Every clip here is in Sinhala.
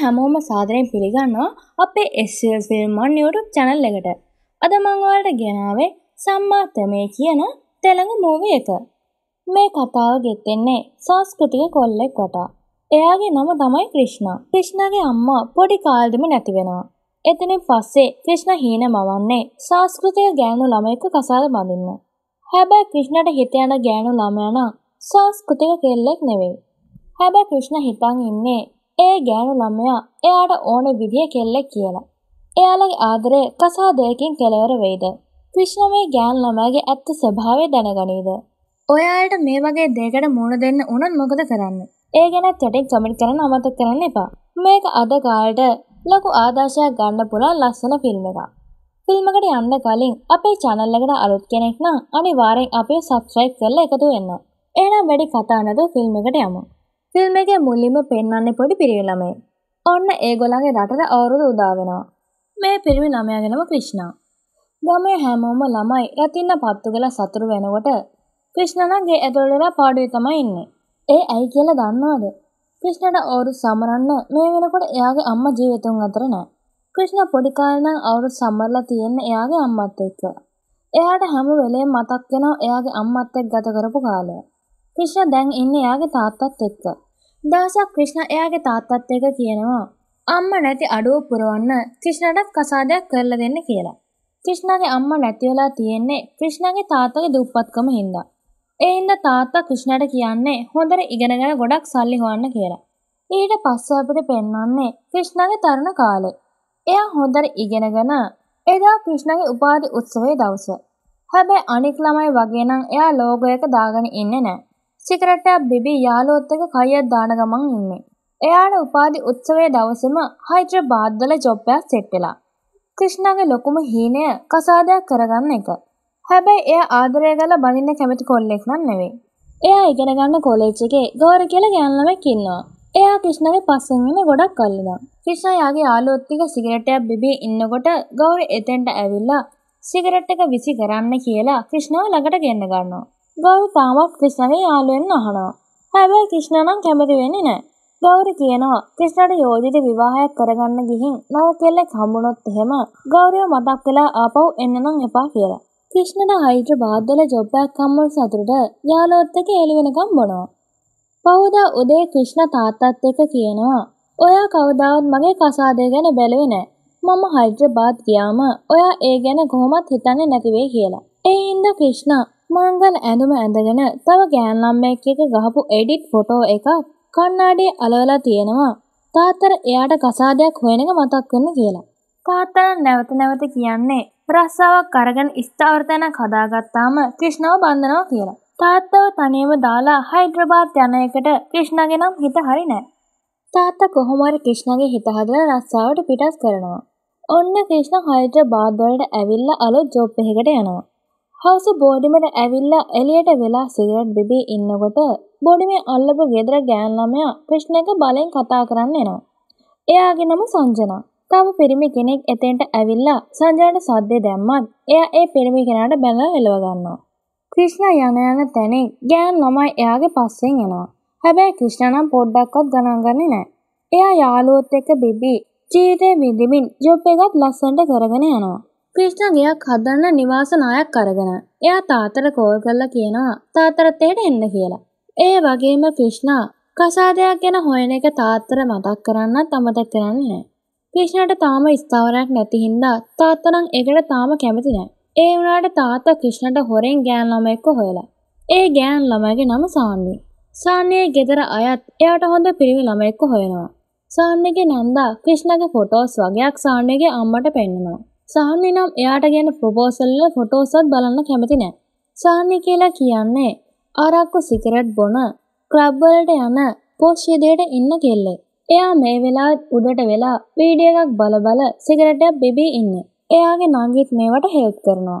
හැමෝම සාදරයෙන් පිළිගන්නවා අපේ එස්සල් ෆිල්මන් YouTube channel එකට. අද මම ඔයාලට ගෙනාවේ සම්මාතමේ කියන තෙලඟ මූවී එක. මේ කතාව ගෙතෙන්නේ සංස්කෘතික කොල්ලෙක් වටා. එයාගේ නම තමයි ක්‍රිෂ්ණා. ක්‍රිෂ්ණාගේ අම්මා පොඩි කාලෙදිම නැති වෙනවා. එතනින් පස්සේ ක්‍රිෂ්ණ හීන මවන්නේ සංස්කෘතික ගෑනු ළමයෙක්ව කසාද බඳින්න. හැබැයි ක්‍රිෂ්ණට හිත යන ගෑනු ළමයා නම් සංස්කෘතික කෙල්ලෙක් නෙවෙයි. හැබැයි ක්‍රිෂ්ණ හිතන් ඉන්නේ ඒ ගෑනු ළමයා එයාට ඕන විදිය කෙල්ලෙක් කියලා. එයාලගේ ආදරේ කසා දෙයකින් කෙලවර වෙයිද? ක්‍රිෂ්ණ මේ ගෑනු ළමයාගේ ඇත්ත ස්වභාවය දැනගනීද? ඔයාලට මේ වගේ දෙයකට මුහුණ දෙන්න උනත් මොකද කරන්නේ? ඒ ගැනත් යටින් කමෙන්ට් කරන්න අමතක කරන්න එපා. මේක අද කාලේට ලොකු ආදර්ශයක් ගන්න පුළුවන් ලස්සන ෆිල්ම් එකක්. ෆිල්ම් එකට යන්න කලින් අපේ channel එකට අලුත් කෙනෙක් නම් අනිවාර්යෙන් අපිව subscribe කරලා එකතු වෙන්න. එහෙනම් වැඩි කතා නැතුව ෆිල්ම් එකට යමු. ෆිල්ම් එක මුල්ලිම පෙන්වන්නේ පොඩි පිරිවිළමයි. ඔන්න ඒගොලගේ රටට අවුරුදු උදාවෙනවා. මේ පිරිමි ළමයාගෙනම ක්‍රිෂ්ණා. ගමේ හැමෝම ළමයි රතින්න පත්තු කියලා සතුරු වෙනකොට ක්‍රිෂ්ණනගේ ඇතුළේලා පාඩුවේ තමයි ඉන්නේ. ඒ ඇයි කියලා දන්නවද? ක්‍රිෂ්ණට අවුරුදු සමරන්න මේ වෙනකොට එයාගේ අම්මා ජීවිතුන් අතර නැහැ. ක්‍රිෂ්ණ පොඩි කාලේ නම් අවුරුදු සමරලා තියෙන්නේ එයාගේ අම්මත් එක්ක. එයාට හැම වෙලේම මතක් වෙනවා එයාගේ අම්මත් එක්ක ගත කරපු කාලය. ක්‍රිෂ්ණ දැන් ඉන්නේ එයාගේ තාත්තත් එක්ක. දවසක් ක්‍රිෂ්ණ එයාගේ තාත්තත් එක්ක කියනවා අම්මා නැති අඩුව පුරවන්න ක්‍රිෂ්ණටත් කසාදයක් කරලා දෙන්න කියලා. ක්‍රිෂ්ණගේ අම්මා නැති වෙලා තියෙන්නේ ක්‍රිෂ්ණගේ තාත්තගේ දුප්පත්කම හින්දා. ඒ හින්දා තාත්තා ක්‍රිෂ්ණට කියන්නේ හොඳට ඉගෙනගෙන ගොඩක් සල්ලි හොයන්න කියලා. ඊට පස්සේ අපිට පෙන්වන්නේ ක්‍රිෂ්ණගේ තරුණ කාලේ. එයා හොඳට ඉගෙනගෙන එදා ක්‍රිෂ්ණගේ උපාධි උත්සවයේ දවස. හැබැයි අනික් ළමයි වගේ නම් එයා ලෝගෝ එක දාගෙන ඉන්නේ නැහැ. සිකරට්ටයක් බිබී යාලුවොත් එක කයියක් දාන ගමන් ඉන්නේ. එයාට උපාධි උත්සවයේ දවසේම හයිද්‍රබාද් වල ජොබ් එකක් සෙට් වෙලා. ක්‍රිෂ්ණාගේ ලොකුම හීනය කසාදයක් කරගන්න එක. හැබැයි එයා ආදරය කරලා බඳින්න කැමති කොල්ලෙක් නම් නෙවෙයි. එයා ඉගෙන ගන්න කොලේජ් එකේ ගෝර කියලා ගෑනු ළමෙක් ඉන්නවා. එයා ක්‍රිෂ්ණගේ පස්සෙන් ඉන්නේ ගොඩක් අල්ලනවා. ක්‍රිෂ්ණා යාගේ යාළුවොත් එක්ක සිගරට් එකක් බිබී ඉන්නකොට ගෞර එතෙන්ට ඇවිල්ලා සිගරට් එක විසි කරන්න කියලා ක්‍රිෂ්ණාව ළඟට ගෙන්න ගන්නවා. ගෞරි තාමත් ක්‍රිෂ්ණගේ යාළුවෙන් අහනවා. හැබැයි ක්‍රිෂ්ණ නම් කැමති වෙන්නේ නැහැ. ගෞරි කියනවා ක්‍රිෂ්ණට යෝජිත විවාහයක් කරගන්න ගිහින් නව කෙල්ලෙක් හම්බුනොත් එහෙම ගෞරිව මතක් කළා ආපහු එන්න නම් එපා කියලා. ක්‍රිෂ්ණට හයිද්‍රබාද් වල ජොබ් එකක් හම්බුන සතුටට යාළුවොත් එක්ක එළි වෙනකම් බොනවා. පහුදා උදේ ක්‍රිෂ්ණ තාත්තත් එක්ක කියනවා ඔයා කවදාවත් මගේ කසාදය ගැන බැලුවේ නැහැ. මම හයිද්‍රබාද් ගියාම ඔයා ඒ ගැන කොහොමත් හිතන්නේ නැති වෙයි කියලා. ඒ හින්දා ක්‍රිෂ්ණ මංගන ඇඳුම ඇඳගෙන තව ගෑන්ලම්මෙක් එක ගහපු එඩිට් ෆොටෝ එකක් කන්නාඩිය අලවලා තියෙනවා තාත්තර එයාට කසාදයක් හොයන එක මතක් වෙන්න කියලා. තාත්තර නැවත නැවත කියන්නේ රස්සාවක් අරගෙන ස්ථාවරතනක් හදාගත්තාම ක්‍රිෂ්ණව බන්ධනවා කියලා. තාත්තව තනියම දාලා හයිඩ්‍රබාද් යන එකට ක්‍රිෂ්ණගේ නම් හිත හරි නෑ. තාත්තා කොහොම හරි ක්‍රිෂ්ණගේ හිත හදලා රස්සාවට පිටත් කරනවා. ඔන්න ක්‍රිෂ්ණ හයිඩ්‍රබාද් වලට ඇවිල්ලා අලුත් ජොබ් එකකට යනවා. හවස බෝඩිමට ඇවිල්ලා එළියට වෙලා සිගරට් බිබී ඉන්නකොට බෝඩිමේ අල්ලපු ගෙදර ගෑන් ළමයා ප්‍රශ්නක බලෙන් කතා කරන්න එනවා. එයාගේ නම සංජනා. තව පිරිමි කෙනෙක් එතෙන්ට ඇවිල්ලා සංජනාට සද්දේ දැම්මත් එයා ඒ පිරිමි කෙනාට බැලලා එලව ගන්නවා. ක්‍රිෂ්ණා යන යන තැනින් ගෑන් ළමයි එයාගේ පස්සෙන් එනවා. හැබැයි ක්‍රිෂ්ණා නම් පොඩ්ඩක්වත් ගණන් ගන්නේ නැහැ. එයා යාළුවොත් එක්ක බිබී ජීවිතේ විඳිමින් ජොබ් එකත් ලස්සනට කරගෙන යනවා. ක්‍රිෂ්ණ ගෙයක් හදන්න නිවාස නායක් අරගෙන. එයා තාතට කෝල් කරලා කියනවා තාතරත් එහට එන්න කියලා. ඒ වගේම ක්‍රිෂ්ණා කසාදයක් ගැන හොයන එක තාත්තර මතක් කරන්න තමතක් කරන්නේ නැහැ. ක්‍රිෂ්ණට තාම ස්ථාවරයක් නැති හින්දා තාත්තනම් ඒකට තාම කැමති නැහැ. ඒ වුණාට තාත්තා ක්‍රිෂ්ණට හොරෙන් ගෑන් ළමයෙක්ව හොයලා. ඒ ගෑන් ළමයාගේ නම සාන්වි. සාන්වියේ ගෙදර අයත් එයාට හොඳ පිරිමි ළමයෙක්ව හොයනවා. සාන්විගේ නන්දා ක්‍රිෂ්ණගේ ෆොටෝස් වගේක් සාන්විගේ අම්මට පෙන්නනවා. සාහනි නම් එයාට ගැන ප්‍රපෝසල්ල ෆොටෝසත් බලන්න කැමති නෑ. සාහනි කියලා කියන්නේ ආරක්කු සිකරට් බොන ක්ලබ්වලට යන පෝෂ්‍යදයට ඉන්න කෙල්ලෙ. එයා මේ වෙලාත් උඩට වෙලා වීඩිය එකක් බලබල සිකරටයක් බිබී ඉන්න. එයාගේ නංගිත් මේවට හෙල්ප් කරනවා.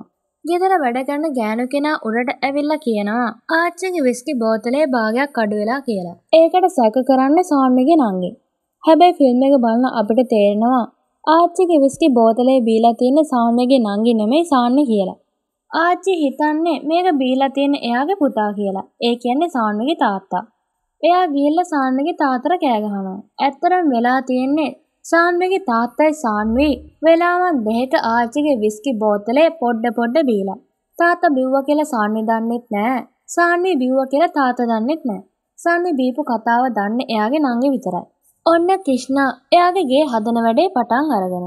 ගෙදර වැඩගන්න ගෑනු කෙනා උඩට ඇවිල්ලා කියනවා ආච්චගේ විස්කි බෝතලේ භාගයක් අඩුවෙලා කියලා. ඒකට සැක කරන්න සාන්නගේ නංගි. හැබැයි ෆිල්ම් එක බලන අපිට තේරෙනවා ආච්චි කිවිස්ටි බෝතලේ බීලා තියෙන සාන්නගේ නංගි නෙමෙයි සාන්න කියලා. ආච්චි හිතන්නේ මේක බීලා තියෙන එයාගේ පුතා කියලා. ඒ කියන්නේ සාන්නගේ තාත්තා. එයා ගිහිල්ලා සාන්නගේ තාතර කෑ ගහනවා. ඇත්තටම වෙලා තියෙන්නේ සාන්නගේ තාත්තයි සාන්වි වෙලාවක් දෙහෙට ආච්චිගේ විස්කි බෝතලේ පොඩ පොඩ බීලා. තාත්තා බිව්වා කියලා සාන්වි දන්නෙත් නෑ. සාන්වි බිව්වා කියලා තාත්තා දන්නෙත් නෑ. සාන්වි බීපු කතාව දන්නේ එයාගේ නංගි විතරයි. ඔන්න ක්‍රිෂ්ණා එයාගේ ගේ හදන වැඩේ පටන් අරගෙන.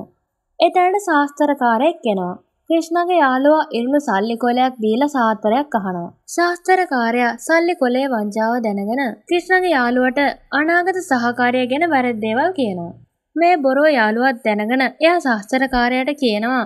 එතනට ශාස්ත්‍රකාරයෙක් එනවා. ක්‍රිෂ්ණාගේ යාළුවා ඉරුණු සල්ලි කොලයක් දීලා සාත්තරයක් අහනවා. ශාස්ත්‍රකාරයා සල්ලි කොලේ වංචාව දැනගෙන ක්‍රිෂ්ණාගේ යාළුවට අනාගත සහකාරිය ගැන වැරදි දේවල් කියනවා. මේ බොරුව යාළුවත් දැනගෙන එයා ශාස්ත්‍රකාරයාට කියනවා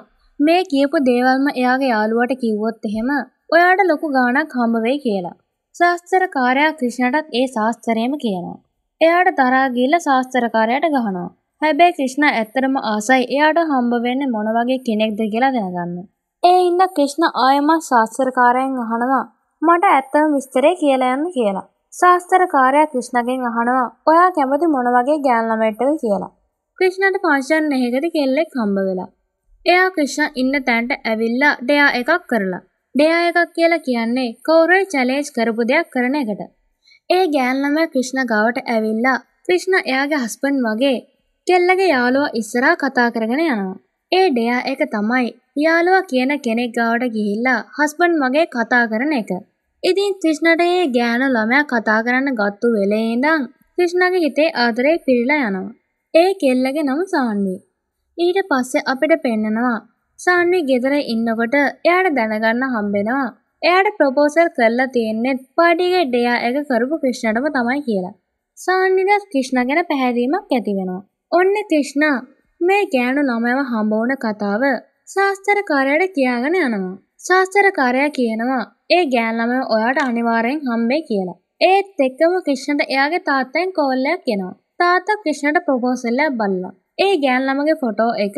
මේ කියපු දේවල්ම එයාගේ යාළුවට කිව්වොත් එහෙම ඔයාට ලොකු ගාණක් හම්බ වෙයි කියලා. ශාස්ත්‍රකාරයා ක්‍රිෂ්ණාටත් ඒ ශාස්ත්‍රයම කියනවා. එයාට තරහා ගිහිල්ලා සාස්ත්‍රකාරයට ගහනවා. හැබැයි ක්‍රිෂ්ණ ඇත්තටම ආසයි එයාට හම්බ වෙන්නේ මොන වගේ කෙනෙක්ද කියලා දැනගන්න. ඒ හින්දා ක්‍රිෂ්ණ ආයෙමත් සාස්ත්‍රකාරයෙන් අහනවා මට ඇත්තම විස්තරේ කියලා යන්න කියලා. ශාස්ත්‍රකාරයා ක්‍රිෂ්ණගෙන් අහනවා ඔයා කැමති මොන වගේ ගෑන් ළමයෙක්ටද කියලා. ක්‍රිෂ්ණට පාෂාන් නැහැකදී කෙල්ලෙක් හම්බ වෙලා. එයා ක්‍රිෂ්ණ ඉන්න තැනට ඇවිල්ලා ඩෙයා එකක් කරලා. ඩෙයා එකක් කියලා කියන්නේ කවුරුහරි චැලෙන්ජ් කරපු දෙයක් කරන එකට. ඒ ගෑන්ළමයා ක්‍රිෂ්ණ ගාවට ඇවිල්ලා ක්‍රිෂ්ණ එයාගේ හස්බන් වගේ කෙල්ලගේ යාළුවා ඉස්සරහා කතා කරගෙන යනවා. ඒ ඩෙයා එක තමයි යාළුවා කියන කෙනෙක් ගාවට ගිහිල්ලා හස්බන් වගේ කතා කරන එක. ඉතින් ක්‍රිෂ්ණට ඒ ගෑනු ළමයා කතා කරන්න ගත්තු වෙලේ ඉඳන් ක්‍රිෂ්ණගේ හිතේ ආදරේ පිරීලා යනවා. ඒ කෙල්ලගේ නම සාන්වි. ඊට පස්සේ අපිට පෙන්නනවා සාන්වි ගෙදර ඉන්නකොට එයාට දැනගන්න හම්බෙනවා එයාට ප්‍රපෝසල් කරලා තියෙන්නේ පාඩිගේ ඩෙයා එක කරපු ක්‍රිෂ්ණටම තමයි කියලා. සාන්නිදස් ක්‍රිෂ්ණ ගැන පැහැදීමක් ඇති වෙනවා. ඔන්න ක්‍රිෂ්ණා මේ ගෑනු ළමයව හම්බ වුණ කතාව ශාස්ත්‍රකාරයාට කියාගෙන යනවා. ශාස්ත්‍රකාරයා කියනවා ඒ ගෑන් ළමයා ඔයාට අනිවාර්යෙන් හම්බෙයි කියලා. ඒත් එක්කම ක්‍රිෂ්ණට එයාගේ තාත්තෙන් කෝල් එකක් එනවා. තාත්තා ක්‍රිෂ්ණට ප්‍රපෝසල් එකක් බලලා. ඒ ගෑන් ළමගේ ෆොටෝ එක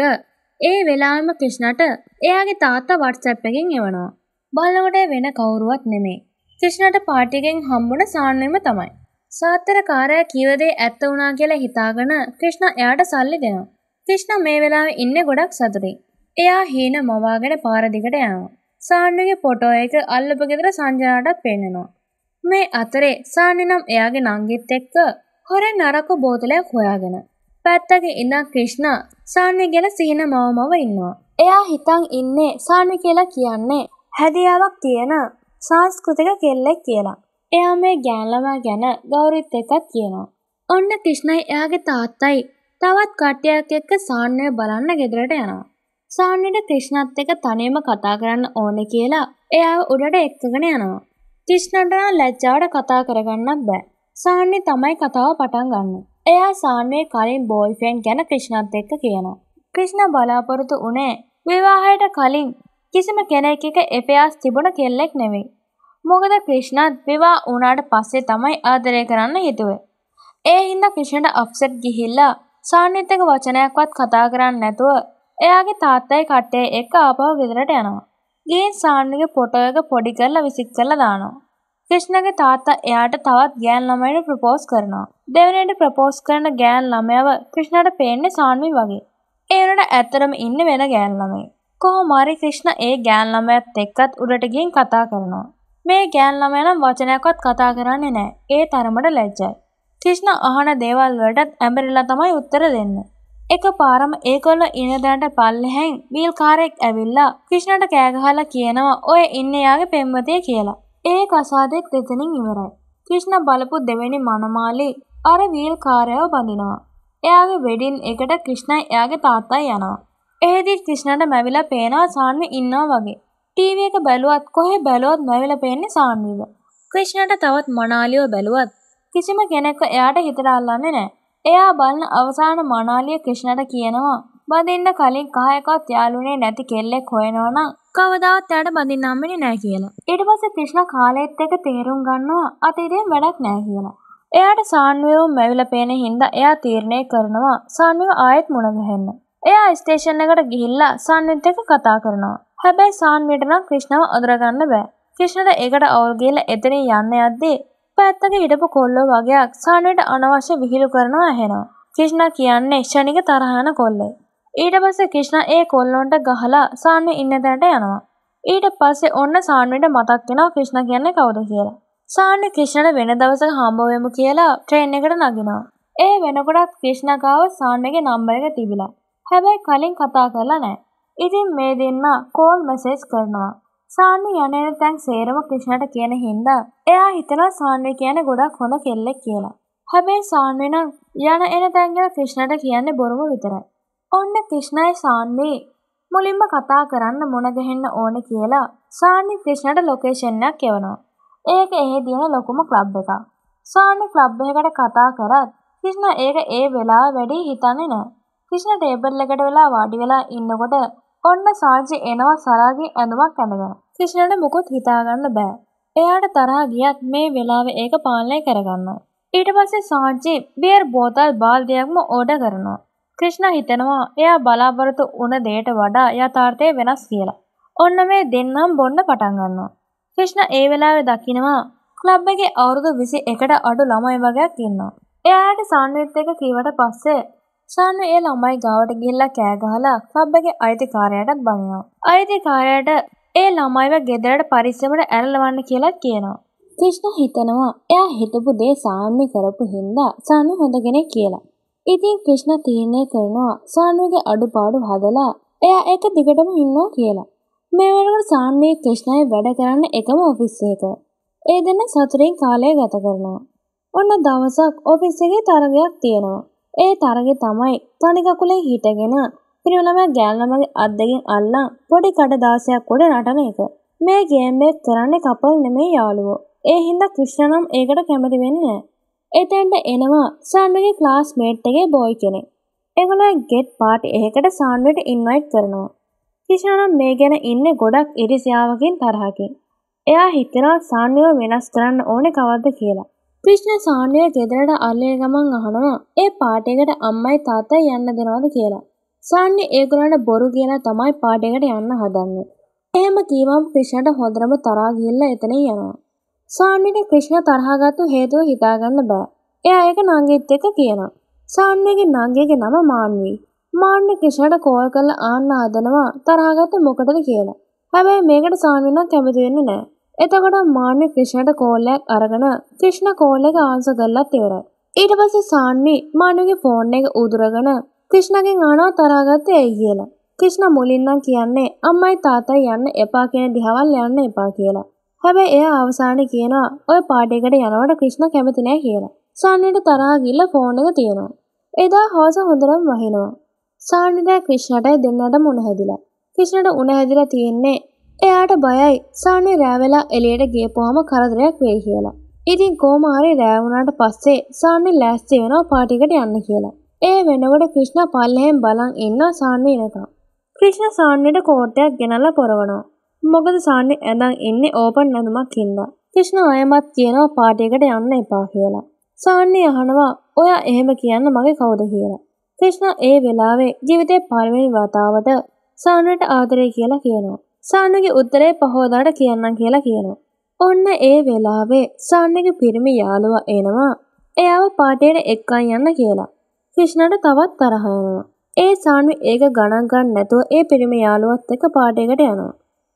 ඒ වෙලාවෙම ක්‍රිෂ්ණට එයාගේ තාත්තා WhatsApp එකෙන් එවනවා. බලනකොට වෙන කවුරුවත් නෙමේ. ත්‍රිෂ්ණට පාටිගෙන් හම්බුන සාන්නෙම තමයි. සාත්තර කාරයා කිව දේ ඇත්ත වුණා කියලා හිතාගෙන ක්‍රිෂ්ණ එයාට සල්ලි දෙනවා. ක්‍රිෂ්ණ මේ වෙලාවේ ඉන්නේ ගොඩක් සතුටින්. එයා හීන මවාගෙන පාර දිගට යනවා. සාන්නුගේ ෆොටෝ එක අල්ලපු ගෙදර සංජනාටත් පෙන්නනවා. මේ අතරේ සාන්නි නම් එයාගේ නංගිත් එක්ක හොරෙන් නරක බෝතලයක් හොයාගෙන පැත්තක ඉන්න ක්‍රිෂ්ණ සාන්වි ගැන සිහින මවමව ඉන්නවා. එයා හිතන් ඉන්නේ සාන්වි කියලා කියන්නේ හැදියාවක් තියෙන සංස්කෘතික කෙල්ලෙක් කියලා. එයා මේ ගෑන්ළමා ගැන ගෞරිත් එකක් කියනවා. ඔන්න ක්‍රිෂ්ණයි එයාගේ තාත්තයි තවත් කට්ටියක් එක්ක සාන්නය බලන්න ගෙදරට යනවා. සාන්නට ක්‍රිෂ්ණත් එක තනියම කතා කරන්න ඕනේ කියලා එයාව උඩට එක්කගෙන යනවා. ක්‍රිෂ්ණට ලැජ්ජාවට කතා කරගන්නත් බෑ. සාන්නි තමයි කතාව පටන් ගන්න. එයා සාන්නේ කලින් බෝයිෆ්‍රෙන්ඩ් ගැන ක්‍රිෂ්ණත් එක්ක කියනවා. ක්‍රිෂ්ණ බලාපොරොත්තු උනේ විවාහයට කලින් කිසිම කෙනෙක් එක එපයාස් තිබුණ කෙල්ලෙක් නෙවෙයි. මොකද ක්‍රිෂ්ණත් විවා වුණාට පස්සේ තමයි ආදරය කරන්න හිතුවේ. ඒ හින්දා ක්‍රිෂ්ණට අප්සෙට් ගිහිල්ලා සාන්නිත් එක වචනයක්වත් කතා කරන්නේ නැතුව එයාගේ තාත්තයි කට්ටේ එක්ක ආපහු ගෙදරට යනවා. ගිහින් සාන්නිගේ ෆොටෝ එක පොඩි කරලා විසික් කරලා දානවා. ක්‍රිෂ්ණගේ තාත්තා එයාට තවත් ගෑන් ළමයට ප්‍රපෝස් කරනවා. දෙවෙනියට ප්‍රපෝස් කරන ගෑන් ළමයව ක්‍රිෂ්ණට පේන්නේ සාන්වි වගේ. ඒ වුණාට ඇත්තටම ඉන්නේ වෙන ගෑන් ළමයෙක්. කොහොම හරි ක්‍රිෂ්ණ ඒ ගෑන් ළමයාත් එක්කත් උඩට ගිහින් කතා කරනවා. මේ ගෑන් ළමයා නම් වචනයක්වත් කතා කරන්නේ නැහැ. ඒ තරමට ලැජ්ජයි. ක්‍රිෂ්ණ අහන දේවල් වලටත් ඇඹරිලා තමයි උත්තර දෙන්නේ. එකපාරම ඒගොල්ලෝ ඉන දැනට පල්ලෙහෙන් වීල් කාරෙක් ඇවිල්ලා ක්‍රිෂ්ණට කෑ ගහලා කියනවා ඔය ඉන්නේ යාගේ පෙම්වතේ කියලා. ඒ කසාදෙත් දෙතනින් ඉවරයි. ක්‍රිෂ්ණ බලපු දෙවෙනි මනමාලි අර වීල් කාරයව බඳිනවා. එයාගේ වෙඩින් එකට ක්‍රිෂ්ණයි එයාගේ තාත්තයි යනවා. එහෙදි ක්‍රිෂ්ණට මැවිලා පේනවා සාන්වි ඉන්නවා වගේ. ටීවී එක බැලුවත් කොහේ බැලුවත් මැවිලා පේන්නේ සාන්විව. ක්‍රිෂ්ණට තවත් මනාලියව බැලුවත් කිසිම කෙනෙක්ව එයාට හිතට අල්ලන්නේ නැහැ. එයා බලන අවසාන මනාලිය ක්‍රිෂ්ණට කියනවා බඳින්න කලින් කහයකවත් යාළුනේ නැති කෙල්ලෙක් හොයනවනම් කවදාවත් යාට බඳින්න හම්බෙන්නේ නැහැ කියලා. ඊට පස්සේ ක්‍රිෂ්ණ කාලෙත් එක තේරුම් ගන්නවා අතීතයෙන් වැඩක් නැහැ කියලා. එයාට සාන්වේව මැවිලා පේන හින්දා එයා තීරණය කරනවා සාන්වේව ආයෙත් මුණ ගැහෙන්න. එයා ස්ටේෂන් එකට ගිහිල්ලා සන්නිත් එක කතා කරනවා. හැබැයි සාන්වියට නම් ක්‍රිෂ්ණාව අඳුරගන්න බෑ. ක්‍රිෂ්ණට ඒකට අවුල් ගිහලා එතනින් යන්න යද්දී පැත්තක හිටපු කොල්ලෝ වගේක් සාන්වියට අනවශ්‍ය විහිළු කරනවා ඇහෙනවා. ක්‍රිෂ්ණා කියන්නේ ෂණික තරහන කොල්ලේ. ඊට පස්සේ ක්‍රිෂ්ණා ඒ කොල්ලොන්ට ගහලා සාන්විය ඉන්න තැනට යනවා. ඊට පස්සේ ඔන්න සාන්වියට මතක් වෙනවා ක්‍රිෂ්ණා කියන්නේ කවුද කියලා. සාන්විය ක්‍රිෂ්ණට වෙන දවසක හම්බ වෙමු කියලා ට්‍රේන් එකට නගිනවා. ඒ වෙනකොටත් ක්‍රිෂ්ණා ගාව සාන්වියගේ නම්බර එක තිබිලා. හැබැයි කලින් කතා කරලා නැහැ. ඉතින් මේ දෙන්න කෝල් මැසේජ් කරනවා. සාන්නු යන යන තැන් සේරම ක්‍රිෂ්ණට කියන හින්දා එයා හිතනවා සාන්නු කියන්නේ ගොඩක් හොඳ කෙල්ලෙක් කියලා. හැබැයි සාන්නු නම් යන එන තැන් ගැන ක්‍රිෂ්ණට කියන්නේ බොරුම විතරයි. ඔන්න ක්‍රිෂ්ණයි සාන්නේ මුලින්ම කතා කරන්න මොන ගහන්න ඕන කියලා සාන්නි ක්‍රිෂ්ණට ලොකේෂන් එකක් එවනවා. ඒක එහි දින ලොකුම ක්ලබ් එකක්. සාන්නි ක්ලබ් එකකට කතා කරත් ක්‍රිෂ්ණ ඒක ඒ වෙලාව වැඩි හිතන්නේ නැහැ. කිෂ්ණ ටේබල් එකට වෙලා වාඩි වෙලා ඉන්නකොට ඔන්න සාජි එනවා සරාගේ ඇඳුමක් ඇඳගෙන. කිෂ්ණට මුකුත් හිතාගන්න බෑ. එයාට තරහ ගියත් මේ වෙලාවේ ඒක පාලනය කරගන්නවා. ඊට පස්සේ සාජි බියර් බෝතල් බාල්දියක්ම ඕඩර් කරනවා. ක්‍රිෂ්ණ හිතනවා එයා බලාපොරොත්තු වුණ දෙයට වඩා යථාර්ථය වෙනස් කියලා. ඔන්න මේ දෙන්නම් බොන්න පටන් ගන්නවා. ක්‍රිෂ්ණ ඒ වෙලාවේ දකිනවා ක්ලබ් එකේ අවුරුදු 21කට අඩු ළමයි වගේක් ඉන්නවා. එයාට සාන්විත් එක කීවට පස්සේ සානු ඒ ළමයි ගාවට ගිහිල්ලා කෑ ගහලා ක්ලබ් එකේ අයිතිකාරයාටත් බනිනවා. අයිතිකාරයාට ඒ ළමයිව ගෙදරට පරිස්සමට ඇරලවන්න කියලා කියනවා. ක්‍රිෂ්ණ හිතනවා එයා හිතපු දේ සාන්නි කරපු හින්දා සානු හොඳ කෙනෙක් කියලා. ඉතින් ක්‍රිෂ්ණ තීරණය කරනවා සානුවගේ අඩුපාඩු හදලා එයා ඒක දිගටම ඉන්නවා කියලා. මේ වෙනකොට සාන්නේ ක්‍රිෂ්ණයි වැඩ කරන්න එකම ඔෆිස් එක. ඒ දෙන්න සතුටින් කාලය ගත කරනවා. ඔන්න දවසක් ඔෆිස් එකේ තරගයක් තියෙනවා. ඒ තරගෙ තමයි තනි කකුලේ හිටගෙන පිරිවලමයා ගෑල්නමගේ අත් දෙකින් අල්ලා පොඩි කඩදාසියක් උඩ නටන එක. මේ ගේම් එක කරන්නේ කපල් නෙමේ යාළුවෝ. ඒ හින්දා ක්‍රිෂ්ණ නම් ඒකට කැමති වෙන්නේ නැහැ. එතෙන්ට එනවා සාන්වගේ ක්ලාස්මේට් එකේ බොයි කෙනෙක්. ඒගොල්ලෝ ගෙට් පාටි එකකට සාන්වට ඉන්වයිට් කරනවා. ක්‍රිෂ්ණ නම් මේ ගැන ඉන්නේ ගොඩක් ඉරිසියාවකින් තරහකින්. එයා හිතනවා සාන්වව වෙනස් කරන්න ඕනේ කවද්ද කියලා. ක්‍රිෂ්ණ සාන්‍ය ගෙදරට අල්ලේ ගමන් අහනවා ඒ පාටියකට අම්මයි තාත්තයි යන්න දෙනවද කියලා. සාන්‍ය ඒගොල්ලන්ට බොරු කියලා තමයි පාටියකට යන්න හදන්නේ. එහෙම කීවම ක්‍රිෂ්ණට හොඳටම තරහා ගිහිල්ලා එතනින් යනවා. සාන්‍යට ක්‍රිෂ්ණ තරහාගත්තු හේතුව හිතාගන්න බෑ. එයා ඒක නංගිත් එක්ක කියනවා. සාන්‍යගේ නංගිගේ නම මාන්වි. මාන්වි ක්‍රිෂ්ණට කෝල් කරලා ආන්න හදනවා තරහාගත්තු මොකටද කියලා. හැබැයි මේකට සාන්වි නම් කැමති වෙන්නේ නෑ. එතකොට මාන්නේ ක්‍රිෂ්ණට කෝල්ලයක් අරගෙන ක්‍රිෂ්ණ කෝල් එක ආන්සර් කරලා ඉවරයි. ඊට පස්සේ සාන්වි මානුගේ ෆෝන් එක උදුරගෙන ක්‍රිෂ්ණගෙන් අහනවා තරහාගත්තේ ඇයි කියලා. ක්‍රිෂ්ණ මුලින්නම් කියන්නේ අම්මයි තාත්තයි යන්න එපා කියන දිහවල් යන්න එපා කියලා. හැබැයි එයා අවසානයේ කියනවා ඔය පාටි එකට යනවට ක්‍රිෂ්ණ කැමති නෑ කියලා. සාන්විට තරහා ගිල්ල ෆෝන් එක තියනවා. එදා හවස හොඳටම වහිනවා. සාන්විට ක්‍රිෂ්ණටයි දෙන්නටම උණ හැදිලා. ක්‍රිෂ්ණට උණ හැදිලා තියෙන්නේ එයාට බයයි සාමි රෑවෙලා එළියට ගියපුවාම කරදරයක් වෙයි කියලා. ඉතින් කොහොම හරි රෑ වුණාට පස්සේ සාමි ලෑස්ති වෙනවා පාටියකට යන්න කියලා. ඒ වෙනකොට ක්‍රිෂ්ණ පල්ලෙහෙන් බලන් ඉන්න සාමි එනකම්. ක්‍රිෂ්ණ සාමිට කෝට්ටයක් ගෙනල්ලා පොරවනවා. මොකද සාමි ඇඳන් ඉන්නේ ඕපන් නැඳුමක් ඉඳලා. ක්‍රිෂ්ණ අයමත් කියනවා පාටියකට යන්න එපා කියලා. සාන්නේ අහනවා ඔයා එහෙම කියන්න මගේ කවුද කියලා. ක්‍රිෂ්ණ ඒ වෙලාවේ ජීවිතේ පළවෙනි වතාවට සාන්නට ආදරේ කියලා කියනවා. සානුගේ උත්තරේ පහෝදාට කියන්නම් කියලා කියනවා. ඔන්න ඒ වෙලාවේ සාන්නගේ පිරිමි යාළුවා එනවා. එයාව පාටියට එක්කන් යන්න කියලා. ෆිෂ්නට තවත් තරහ යනවා. ඒ සානු ඒක ගණන් ගන්න නැතුව ඒ පිරිමි යාළුවත් එක්ක පාටියකට යනවා.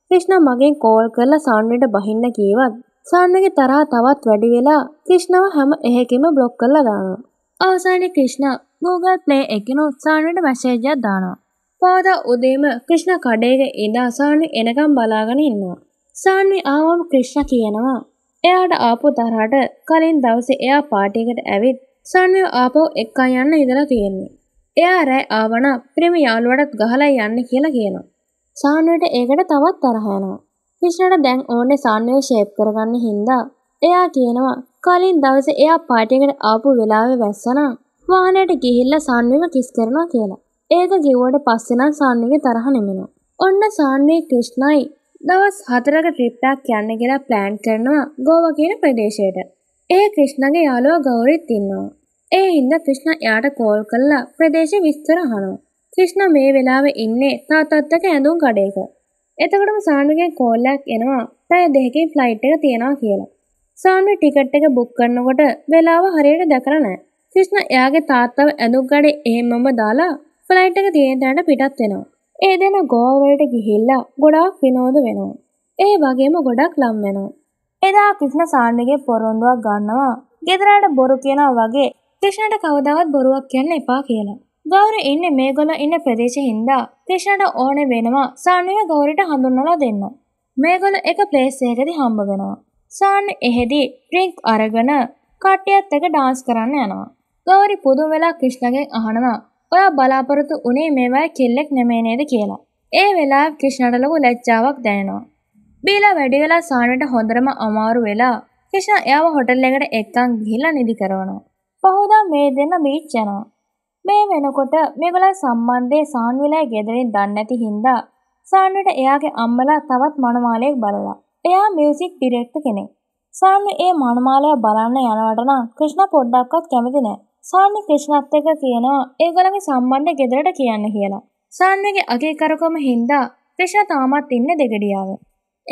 ක්‍රිෂ්ණ මගෙන් කෝල් කරලා සාන්විට බහින්න කීවත් සාන්වගේ තරහ තවත් වැඩි වෙලා ක්‍රිෂ්ණව හැම එහෙකෙම බ්ලොක් කරලා දානවා. අවසානයේ ක්‍රිෂ්ණ Google Play එකෙනුත් සාන්විට මැසේජ් එකක් දානවා. පාදා උදේම ක්‍රිෂ්ණ කඩේක ඉඳා සාන්වි එනකම් බලාගෙන ඉන්නවා. සාන්වි ආවම ක්‍රිෂ්ණ කියනවා එයාට ආපු තරහට කලින් දවසේ එයා පාටියකට ඇවිත් සාන්විව ආපහු එක්කා යන්න ඉඳලා තියෙන්නේ. එයා රැ ආවන ප්‍රේම යාළුවටත් ගහලා යන්න කියලා කියනවා. සාන්විට ඒකට තවත් තරහ යනවා. ක්‍රිෂ්ණට දැන් ඕනේ සාන්විව ෂේප් කරගන්න හින්දා එයා කියනවා කලින් දවසේ එයා පාටියකට ආපු වෙලාවේ වැස්සනම් වාහනයට ගිහිල්ලා සාන්විව කිස් කරනවා කියලා. ඒක කිව්වට පස්සේ නම් සාන්නිගේ තරහ නෙමෙනවා. ඔන්න සාන්නේ ක්‍රිෂ්ණයි දවස් 4ක ට්‍රිප් එකක් යන්න කියලා ප්ලෑන් කරනවා ගෝවා කියන ප්‍රදේශයට. ඒ ක්‍රිෂ්ණගේ යාළුවා ගෞරිත් ඉන්නවා. ඒ හින්දා ක්‍රිෂ්ණ එයාට කෝල් කරලා ප්‍රදේශ විස්තර අහනවා. ක්‍රිෂ්ණ මේ වෙලාවේ ඉන්නේ තාත්තත්ක ඇඳුම් කඩේක. එතකොටම සාන්විගෙන් කෝල් එකක් එනවා. පැය දෙකකින් ෆ්ලයිට් එක තියනවා කියලා. සාන්වි ටිකට් එක බුක් කරනකොට වෙලාව හරියට දැකලා නැහැ. ක්‍රිෂ්ණ එයාගේ තාත්තව ඇඳුම් කඩේ එහෙමම දාලා ෆ්ලයිට් එක තියෙන තැනට පිටත් වෙනවා. ඒ දෙන ගෝවලට ගිහිල්ලා ගොඩාක් විනෝද වෙනවා. ඒ වගේම ගොඩක් ලම් වෙනවා. එදා ක්‍රිෂ්ණ සාන්නගේ පොරොන්දුවක් ගන්නවා. ගෙදරට බොරු කියනවා වගේ ක්‍රිෂ්ණට කවදාවත් බොරුවක් කියන්න එපා කියලා. ගෞර ඉන්නේ මේගොල්ලෝ ඉන්න ප්‍රදේශෙ හින්දා ක්‍රිෂ්ණට ඕනේ වෙනවා සාන්නව ගෞරිට හඳුන්වලා දෙන්න. මේගොල්ලෝ එක ප්ලේස් එකකදී හම්බ වෙනවා. සාන්න එහෙදි ඩ්‍රින්ක් අරගෙන කට්ටියත් එක ඩාන්ස් කරන්න යනවා. ගෞරි පුදුම වෙලා ක්‍රිෂ්ණගෙන් අහනවා ඔයා බලාපොරොත්තු උනේ මේවා කෙල්ලෙක් නෙමෙයි නේද කියලා. ඒ වෙලාව ක්‍රිෂ්ණට ලොකු ලැජ්ජාවක් දැනෙනවා. බීලා වැඩි වෙලා සානට හොඳටම අමාරු වෙලා ක්‍රිෂ්ණ එයාව හොටල් එකට එක්කන් ගිහිල්ලා නිදි කරනවා. පහුදා මේ දෙන්න බීච් යනවා. මේ වෙනකොට මේගොල්ලෝ සම්බන්ධයේ සාන්විලයි ගෙදරින් දන්නේ නැති හින්දා සාන්විට එයාගේ අම්මලා තවත් මනමාලයෙක් බලලා. එයා මියුසික් ඩිරෙක්ටර් කෙනෙක්. සාන්වි ඒ මනමාලයා බලන්න යනවට නම් ක්‍රිෂ්ණ පොඩ්ඩක්වත් කැමති නැහැ. සාන්‍ය ක්‍රිෂ්ණත් එක කියනවා ඒගොල්ලන්ගේ සම්බන්ධය ගෙදරට කියන්න කියලා. සාන්‍යගේ අගේ කරකොම හින්දා ක්‍රිෂ්ණ තාමත් ඉන්නේ දෙගඩියාවේ.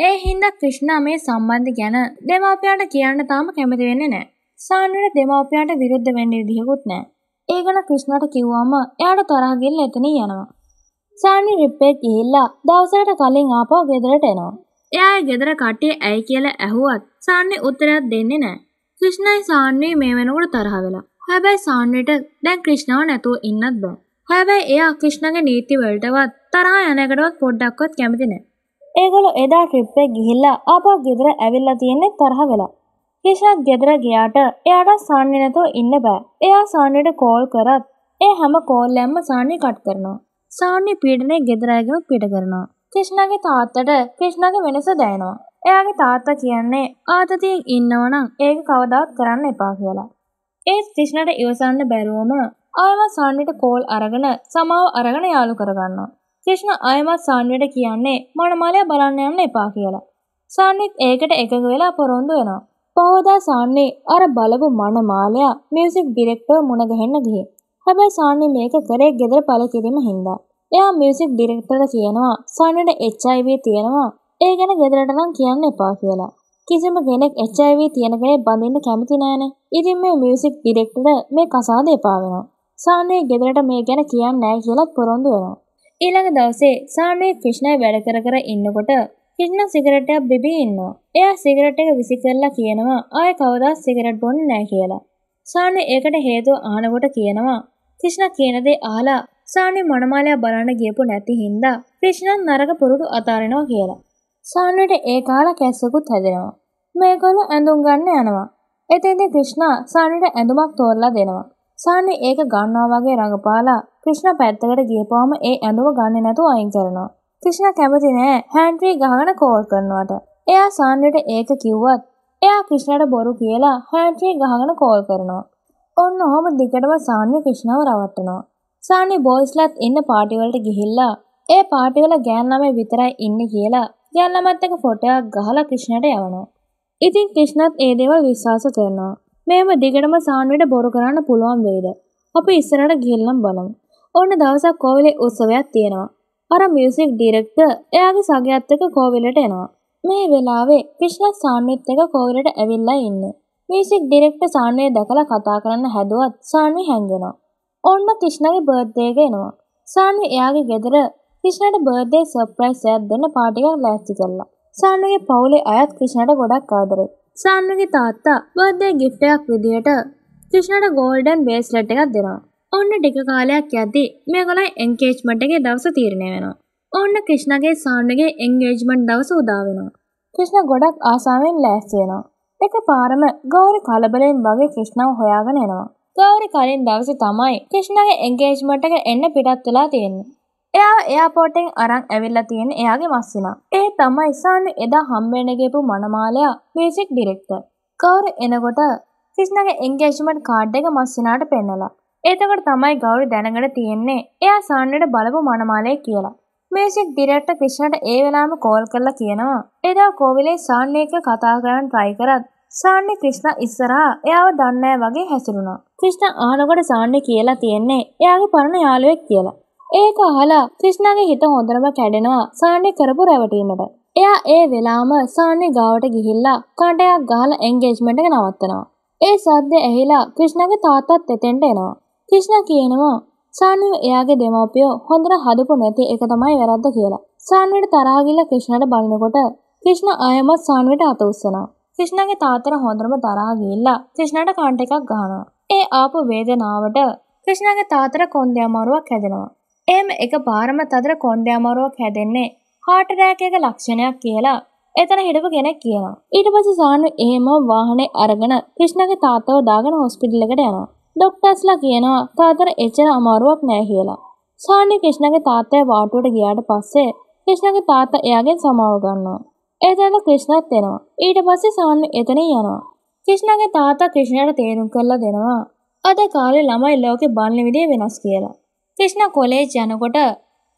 ඒ හින්දා ක්‍රිෂ්ණා මේ සම්බන්ධ ගැන දෙමාපියන්ට කියන්න තාම කැමති වෙන්නේ නැහැ. සාන්විට දෙමාපියන්ට විරුද්ධ වෙන්න විදිහකුත් නැහැ. ඒ ගැන ක්‍රිෂ්ණාට කිව්වම එයාට තරහ ගිල්ල එතනින් යනවා. සාන්වි රිප්පේ ගිහිල්ලා දවසකට කලින් ආපහු ගෙදරට එනවා. එයාගේ ගෙදර කට්ටිය ඇයි කියලා ඇහුවත් සාන්වි උත්තරයක් දෙන්නේ නැහැ. ක්‍රිෂ්ණයි සාන්වි මේ වෙනකොට තරහ වෙලා හැබැයි සාන්නට දැන් ක්‍රිෂ්ණාව නැතුව ඉන්නත් බෑ. හැබැයි එයා ක්‍රිෂ්ණගේ නීති වලටවත් තරහා යන එකටවත් පොඩ්ඩක්වත් කැමති නෑ. ඒගොල්ලෝ එදා ට්‍රිප් එක ගිහිල්ලා ආපහු ගෙදර ඇවිල්ලා තියෙන්නේ තරහ වෙලා. ක්‍රිෂ්ණත් ගෙදර ගියාට එයාට සාන්නේ නැතුව ඉන්න බෑ. එයා සාන්නේට කෝල් කරත් ඒ හැම කෝල් එකක්ම සාන්නේ කට් කරනවා. සාන්නේ පීඩනේ ගෙදර ඇගෙන පිට කරනවා. ක්‍රිෂ්ණගේ තාත්තට ක්‍රිෂ්ණගේ වෙනස දැනෙනවා. එයාගේ තාත්තා කියන්නේ ආතතියෙන් ඉන්නවනම් ඒක කවදාවත් කරන්න එපා කියලා. ඒත් ක්‍රිෂ්ණට ඉවසන්න බැරුවම ආයමත් සාන්විට කෝල් අරගෙන සමාව අරගෙන යාළු කරගන්නවා. ක්‍රිෂ්ණ ආයමත් සාන්විට කියන්නේ මනමාලය බලන්න යන්න එපා කියලා. සාන්විත් ඒකට එකඟ වෙලා පොරොන්දු වෙනවා. පහෝදා සාන්නේ අර බලපු මනමාලයා මියුසික් ඩිරෙක්ටර් මුණ ගැහෙන්න ගියේ. හැබැයි සාන්නේ මේක කරේ ගෙදර පළ කිරීම හින්දා. එයා මියුසික් ඩිරෙක්ටර්ට කියනවා සාන්විට HIV තියෙනවා. ඒ ගැන ගෙදරට නම් කියන්න එපා කියලා. කිසිම කෙනෙක් HIV තියෙන කෙනෙක් බඳින්න කැමති නෑනේ. ඉතින් මේ මියුසික් ඩිරෙක්ටර් මේ කසාද එපා වෙනවා. සානුවේ ගෙදරට මේ ගැන කියන්නේ නෑ කියලා පොරොන්දු වෙනවා. ඊළඟ දවසේ සානුවේ ක්‍රිෂ්ණා වැඩ කර කර ඉන්නකොට ක්‍රිෂ්ණා සිගරට් එකක් බිබී ඉන්නවා. එයා සිගරට් එක විසි කරලා කියනවා ආයෙ කවදාත් සිගරට් බොන්නේ නෑ කියලා. සානුවේ ඒකට හේතුව අහනකොට කියනවා ක්‍රිෂ්ණා කියන දේ අහලා සානුවේ මනමාලයා බලන්න ගියපු නැති හින්දා ක්‍රිෂ්ණා නරක පුරුදු අතාරිනවා කියලා. සාන්නට ඒ කාලා කැස්සකුත් හැදෙනවා. මේගොල්ලෝ ඇඳුම් ගන්න යනවා. එතෙන්දී ක්‍රිෂ්ණා සාන්නට ඇඳුමක් තෝරලා දෙනවා. සාන්න ඒක ගන්නවා වගේ රඟපාලා ක්‍රිෂ්ණා පැත්තකට ගියපුවාම ඒ ඇඳුම ගන්නේ නැතුව අයින් කරනවා. ක්‍රිෂ්ණා කැමති නෑ හෑන්ඩ්‍රී ගහගෙන කෝල් කරනවට. එයා සාන්නට ඒක කිව්වත් එයා ක්‍රිෂ්ණාට බොරු කියලා හෑන්ඩ්‍රී ගහගෙන කෝල් කරනවා. ඔන්න ඔහොම දිගටම සාන්නේ ක්‍රිෂ්ණාව රවට්ටනවා. සාන්නේ බෝයිස්ලත් ඉන්න පාටි වලට ගිහිල්ලා ඒ පාටි වල ගෑන් ළමයි විතරයි ඉන්නේ කියලා දැන් ළමත් එක ෆොටෝයක් ගහලා ක්‍රිෂ්ණට යවනවා. ඉතින් ක්‍රිෂ්ණත් ඒ දේවල් විශ්වාස කරනවා. මෙහෙම දිගටම සාන්විට බොරු කරන්න පුළුවන් වෙයිද? අපි ඉස්සරහට ගිහිල්ලා බලමු. ඕන දවසක් කෝවිලේ උත්සවයක් තියෙනවා. අර මියසික් ඩිරෙක්ටර් එයාගේ සගයත් එක්ක කෝවිලට එනවා. මේ වෙලාවේ ක්‍රිෂ්ණා සාන්විත් එක්ක කෝවිලට ඇවිල්ලා ඉන්නේ. මියසික් ඩිරෙක්ටර් සාන්වේ දැකලා කතා කරන්න හැදුවත් සාන්වි හැංගෙනවා. ඔන්න ක්‍රිෂ්ණාගේ බර්ත්ඩේ එක එනවා. සාන්වි එයාගේ ගෙදර ක්‍රිෂ්ණට බර්ත්ඩේ සර්ප්‍රයිස් එකක් දෙන්න පාටි එකක් ලෑස්ති කළා. සානුගේ පවුලේ අයත් ක්‍රිෂ්ණට ගොඩක් ආදරේ. සානුගේ තාත්තා බර්ත්ඩේ gift එකක් විදියට ක්‍රිෂ්ණට গোল্ডන් බේස්ලට් එකක් දෙනවා. ඔන්න ටික කාලයක් යද්දී මේගොල්ලන් එන්ගේජ්මන්ට් එකේ දවස තීරණය වෙනවා. ඔන්න ක්‍රිෂ්ණගේ සානුගේ එන්ගේජ්මන්ට් දවස උදා වෙනවා. ක්‍රිෂ්ණ ගොඩක් ආසාවෙන් ලෑස්ති වෙනවා. එක පාරම ගෞරි කලබලෙන් වගේ ක්‍රිෂ්ණාව හොයාගෙන එනවා. ගෞරි කලින් දවසේ තමයි ක්‍රිෂ්ණාගේ එන්ගේජ්මන්ට් එක එන්න පිටත් වෙලා තියෙන්නේ. එයා එයාපෝටෙන් අරං ඇවිල්ලා තියෙන එයාගේ මස්සිනා. ඒ තමයි සානු එදා හම්බෙන්න ගියපු මනමාලයා මියුසික් ඩිරෙක්ටර්. කවුරු එනකොට ක්‍රිෂ්ණගේ එන්ගේජ්මන්ට් කාඩ් එක මස්සිනාට පෙන්නලා. එතකොට තමයි ගෞරි දැනගෙන තියෙන්නේ එයා සාන්නුට බලපු මනමාලය කියලා. මියුසික් ඩිරෙක්ටර් ක්‍රිෂ්ණට ඒ වෙලාවම කෝල් කරලා කියනවා. එදා කෝවිලේ සාන්නු එක්ක කතා කරන්න try කරත් සාන්‍ය ක්‍රිෂ්ණ ඉස්සරහා එයාව දන්නේ වගේ හැසිරුණා. ක්‍රිෂ්ණ ආනකොට සාන්‍ය කියලා තියෙන්නේ එයාගේ පරණ යාළුවෙක් කියලා. ඒක අහලා ක්‍රිෂ්ණාගේ හිත හොඳටම කැඩෙනවා සාන්නේ කරපු රැවටීමට. එයා ඒ වෙලාවම සාන්නේ ගාවට ගිහිල්ලා කඩයක් ගහලා එන්ගේජ්මන්ට් එක නවත්තනවා. ඒ සද්ද ඇහිලා ක්‍රිෂ්ණාගේ තාත්තත් එතෙන්ට එනවා. ක්‍රිෂ්ණා කියනවා සානුව එයාගේ දෙමාපියෝ හොඳට හදපු නැති එක තමයි වැරද්ද කියලා. සානුවට තරහ ගිහලා ක්‍රිෂ්ණාට බනිනකොට ක්‍රිෂ්ණ ආයමත් සානුවට අත උස්සනවා. ක්‍රිෂ්ණගේ තාතර හොඳරම තරහා ගිහිල්ලා ක්‍රිෂ්ණට කාන්ට එකක් ගහනවා. ඒ ආපු වේදනාවට ක්‍රිෂ්ණගේ තාතර කොන්දේ අමාරුවක් හැදෙනවා. එහෙම එක පාරම තදර කොන්දෑමරුවක් හැදෙන්නේ හාටරෑකයක ලක්ෂණයක් කියලා එතන හිටපු කෙනෙක් කියනවා. ඊට පස්සේ සානු එහෙම වාහනේ අරගෙන ක්‍රිෂ්ණගේ තාත්තව දාගෙන හොස්පිටල් එකට යනවා. ડોක්ටර්ස්ලා කියනවා තාතර එච්චර අමාරුවක් නෑ කියලා. සානු ක්‍රිෂ්ණගේ තාත්තයා වාටුවට ගියාට පස්සේ ක්‍රිෂ්ණගේ තාත්තා එයාගෙන් සමාව ගන්නවා. එතන ක්‍රිෂ්ණත් එනවා. ඊට පස්සේ සානු එතනින් යනවා. ක්‍රිෂ්ණගේ තාත්තා ක්‍රිෂ්ණට තේරුම් කරලා දෙනවා අද කාලේ ළමයි ලෝකේ බලන විදිය වෙනස් කියලා. තිෂ්ණ කොලේජ් යනකොට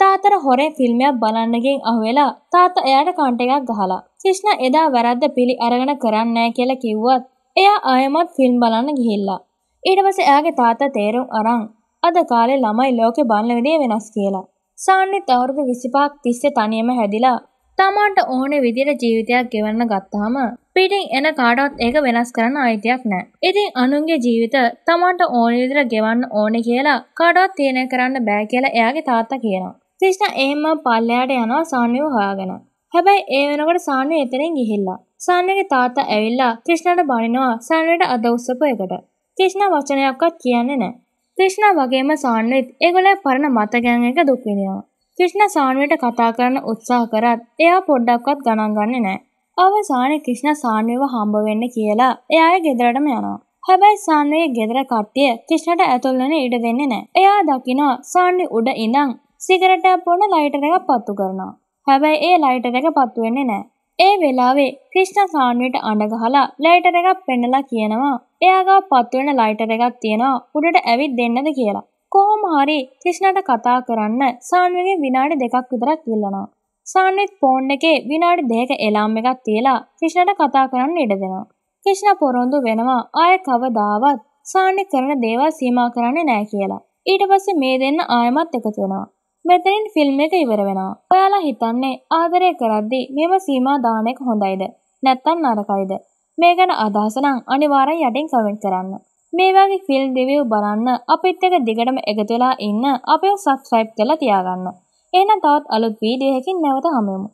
තාතර හොරේ ෆිල්මයක් බලන්නගෙන් අහුවෙලා තාත්තා එයාට කන්ට එකක් ගහලා. තිෂ්ණ එදා වැරද්ද පිළි අරගෙන කරන්නේ නැහැ කියලා කිව්වත් එයා ආයෙමත් ෆිල්ම් බලන්න ගිහිල්ලා. ඊට පස්සේ එයාගේ තාත්තා තේරුම් අරන් අද කාලේ ළමයි ලෝකේ බලන විදිය වෙනස් කියලා. සාන්නිත් අවුරුදු 25ක් තිස්සේ තනියම හැදිලා තමාන්ට ඕන විදිහට ජීවිතයක් ගෙවන්න ගත්තාම පිටින් එන කාටවත් ඒක වෙනස් කරන්න අයිතියක් නැහැ. ඉතින් අනුන්ගේ ජීවිත තමාන්ට ඕන විදිහට ගෙවන්න ඕනේ කියලා කාටවත් තීරණය කරන්න බෑ කියලා එයාගේ තාත්තා කියනවා. ක්‍රිෂ්ණ එහෙම පල්ලයට යනවා සාන්විව හොයාගෙන. හැබැයි ඒ වෙනකොට සාන්වි එතනින් ගිහිල්ලා. සාන්විගේ තාත්තා ඇවිල්ලා ක්‍රිෂ්ණට බනිනවා සාන්විට අද උස්සපයකට. ක්‍රිෂ්ණ වචනයක්වත් කියන්නේ නැහැ. ක්‍රිෂ්ණ වගේම සාන්විත් ඒගොල්ලෝ පරණ මතගෑම් එක දුක් විඳිනවා. ක්‍රිෂ්ණ සානුවට කතා කරන්න උත්සාහ කරත් එයා පොඩ්ඩක්වත් ගණන් ගන්නේ නැහැ. අවසානයේ ක්‍රිෂ්ණ සානුවව හම්බ වෙන්න කියලා එයාගේ ගෙදරටම යනවා. හැබැයි සානුවේ ගෙදර කට්ටිය ක්‍රිෂ්ණට ඇතුල් වෙන්න ඉඩ දෙන්නේ නැහැ. එයා දකිනවා සානුවේ උඩ ඉඳන් සිගරට් එකක් පොන ලයිටර් එකක් පත්තු කරනවා. හැබැයි ඒ ලයිටර් එක පත්තු වෙන්නේ නැහැ. ඒ වෙලාවේ ක්‍රිෂ්ණ සාන්විට අඬගහලා ලයිටර් එකක් පෙන්නලා කියනවා එයාගා පත්වෙන ලයිටර් එකක් තියෙනවා උඩට ඇවිත් දෙන්නද කියලා. කොහොම හරි ක්‍රිෂ්ණාට කතා කරන්න සාන්වෙගෙන් විනාඩි දෙකක් විතරක් ඉල්ලනවා. සාන්විත් ෆෝන් එකේ විනාඩි දෙක එලාම් එකක් තියලා ක්‍රිෂ්ණාට කතා කරන්න ඉඩ දෙනවා. ක්‍රිෂ්ණා පොරොන්දු වෙනවා ආය කවදාවත් සාන්වි කරන දේවල් සීමා කරන්නේ නැහැ කියලා. ඊට පස්සේ මේ දෙන්න ආයමත් එකතු වෙනවා. මෙතනින් ෆිල්ම් එක ඉවර වෙනවා. ඔයාලා හිතන්නේ ආදරය කරද්දී මේව සීමා දාන එක හොඳයිද? නැත්තම් නරකයිද? මේ ගැන අදහස නම් අනිවාර්යෙන් යටින් කමෙන්ට් කරන්න. මේ වගේ ෆිල්ම් රිවිව් බලන්න අපිත් එක දිගටම එකතු වෙලා ඉන්න අපිව සබ්ස්ක්‍රයිබ් කරලා තියාගන්න. එහෙනම් තවත් අලුත් වීඩියෝ එකකින් නැවත හමුවෙමු.